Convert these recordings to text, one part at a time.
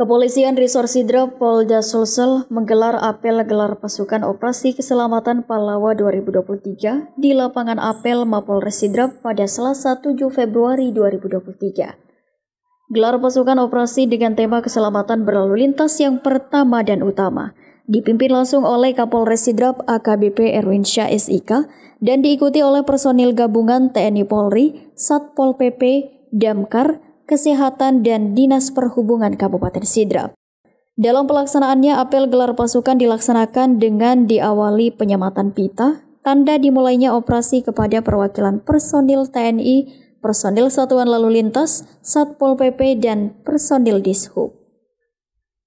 Kepolisian Resor Sidra Polda Sulsel menggelar apel gelar pasukan operasi keselamatan Palawa 2023 di lapangan apel Mapolres Sidra pada Selasa 7 Februari 2023. Gelar pasukan operasi dengan tema keselamatan berlalu lintas yang pertama dan utama dipimpin langsung oleh Kapolres Sidrap AKBP Erwin Syah SIK dan diikuti oleh personil gabungan TNI Polri, Satpol PP, Damkar, Kesehatan, dan Dinas Perhubungan Kabupaten Sidrap. Dalam pelaksanaannya, apel gelar pasukan dilaksanakan dengan diawali penyematan pita, tanda dimulainya operasi kepada perwakilan personil TNI, personil Satuan Lalu Lintas, Satpol PP, dan personil Dishub.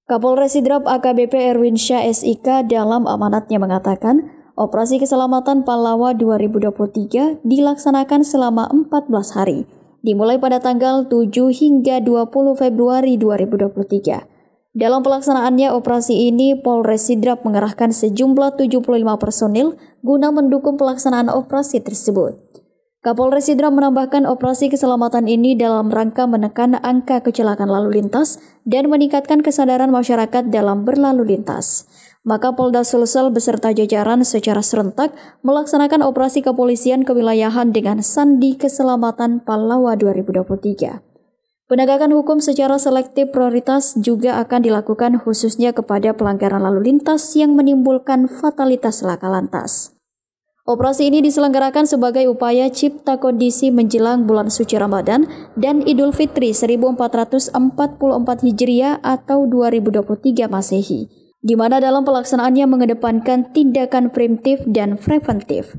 Kapolres Sidrap AKBP Erwin Syah SIK dalam amanatnya mengatakan, Operasi Keselamatan Palawa 2023 dilaksanakan selama 14 hari dimulai pada tanggal 7 hingga 20 Februari 2023. Dalam pelaksanaannya operasi ini, Polres Sidrap mengerahkan sejumlah 75 personil guna mendukung pelaksanaan operasi tersebut. Kapolres Sidra menambahkan operasi keselamatan ini dalam rangka menekan angka kecelakaan lalu lintas dan meningkatkan kesadaran masyarakat dalam berlalu lintas. Maka Polda Sulsel beserta jajaran secara serentak melaksanakan operasi kepolisian kewilayahan dengan Sandi Keselamatan Palawa 2023. Penegakan hukum secara selektif prioritas juga akan dilakukan khususnya kepada pelanggaran lalu lintas yang menimbulkan fatalitas laka lantas. Operasi ini diselenggarakan sebagai upaya cipta kondisi menjelang bulan suci Ramadan dan Idul Fitri 1444 Hijriah atau 2023 Masehi, di mana dalam pelaksanaannya mengedepankan tindakan primitif dan preventif.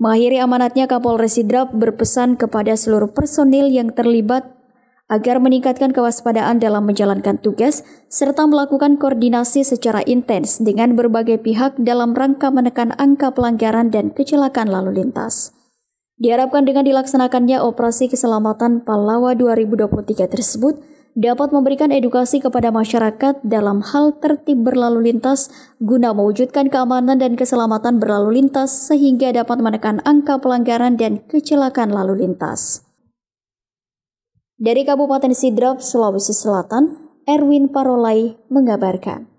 Mengakhiri amanatnya Kapolres Sidrap berpesan kepada seluruh personil yang terlibat agar meningkatkan kewaspadaan dalam menjalankan tugas serta melakukan koordinasi secara intens dengan berbagai pihak dalam rangka menekan angka pelanggaran dan kecelakaan lalu lintas. Diharapkan dengan dilaksanakannya operasi keselamatan Palawa 2023 tersebut dapat memberikan edukasi kepada masyarakat dalam hal tertib berlalu lintas guna mewujudkan keamanan dan keselamatan berlalu lintas sehingga dapat menekan angka pelanggaran dan kecelakaan lalu lintas. Dari Kabupaten Sidrap, Sulawesi Selatan, Erwin Parolai mengabarkan.